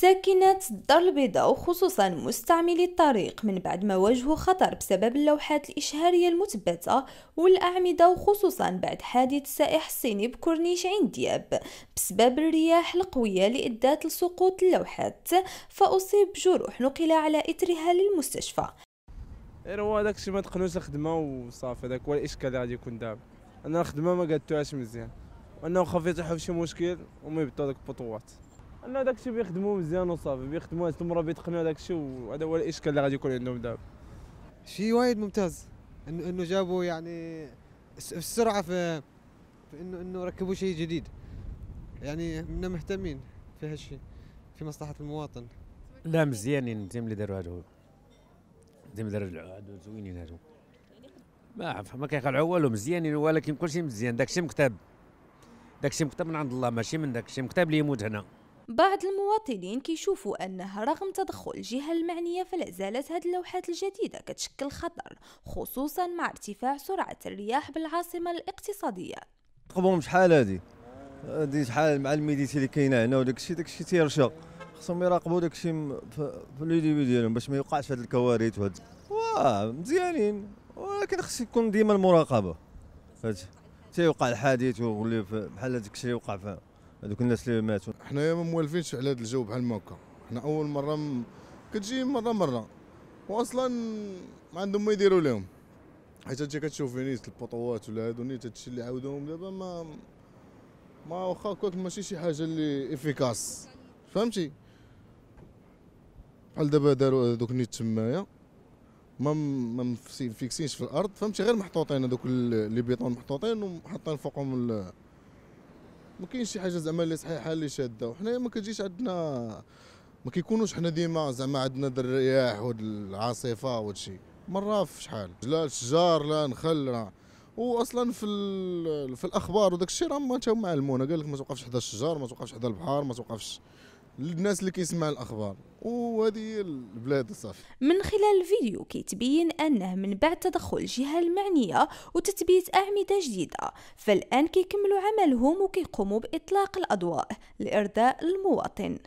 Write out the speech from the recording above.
ساكنات الدار البيضاء وخصوصا مستعملي الطريق من بعد ما واجهوا خطر بسبب اللوحات الإشهارية المثبتة والأعمدة وخصوصا بعد حادث السائح الصيني بكورنيش عين دياب بسبب الرياح القوية لإدات لسقوط اللوحات فأصيب بجروح نقل على إثرها للمستشفى غير إيه، هو هذاك الشيء ما تقنوش الخدمة وصافي هذاك هو الإشكال اللي غادي يكون دابا أنا الخدمة ما قادتوهاش مزيان وأنه خاف يطيحوا في شي مشكل وما يبطلوا هذوك البطوات انه داكشي بيخدموه مزيان وصافي بيخدموا هاد المربي بيتقنوا داكشي وهذا هو الاشكال اللي غادي يكون عندهم دابا شي وايد ممتاز انه انه جابوا يعني السرعه في, في انه انه ركبوا شيء جديد يعني منا مهتمين في هالشيء في مصلحه المواطن لا مزيانين مزيان اللي داروا هادو مزيان اللي داروا هادو زوينين هادو ما عرف ما كيقلعوا والو مزيانين ولكن كلشي مزيان داكشي مكتب داكشي مكتب من عند الله ماشي من داكشي مكتب اللي يموت هنا بعض المواطنين كيشوفوا أنها رغم تدخل الجهة المعنية فلا زالت هاد اللوحات الجديدة كتشكل خطر خصوصا مع ارتفاع سرعة الرياح بالعاصمة الاقتصادية قبهم شحال هادي هادي شحال مع الميديتي اللي كاينه هنا وداك الشيء داك الشيء تيرشا خصهم يراقبوا داك الشيء في ديبي ديالهم باش ما يوقعش هاد الكوارث وهاد واه مزيانين ولكن خص يكون ديما المراقبه فهمتي تيوقع الحادث لي بحال هذاك الشيء وقع فيه هذوك الناس اللي ماتوا حنايا ما موالفينش على هذا الجو بحال هكا حنا اول مره م... كتجي مره مره واصلا ما عندهم ما يديروا لهم حيت انت كتشوف نيت البطوات ولا هادو نيت هادشي اللي عاودوهم دابا ما ما واخا كوك ماشي شي حاجه اللي افيكاس فهمتي بحال دابا داروا هذوك نيت تمايا ما ما فيكسينش في الارض فهمتي غير محطوطين هذوك لي بيطون محطوطين وحاطين فوقهم ما كاينش شي حاجه زعما اللي صحيحه اللي شاده وحنايا ما كتجيش عندنا ما كيكونوش حنا ديما زعما عندنا الرياح وهاد العاصفه وهاد مره في شحال لا شجار لا نخل لا واصلا في في الاخبار وداك الشيء راه ما تاهم معلمونا قال لك ما توقفش حدا الشجار ما توقفش حدا البحر ما توقفش للناس اللي كيسمع الاخبار وهذه البلاد صافي من خلال الفيديو كيتبين انه من بعد تدخل الجهه المعنيه وتثبيت اعمده جديده فالان كيكملوا عملهم وكيقوموا باطلاق الاضواء لارضاء المواطن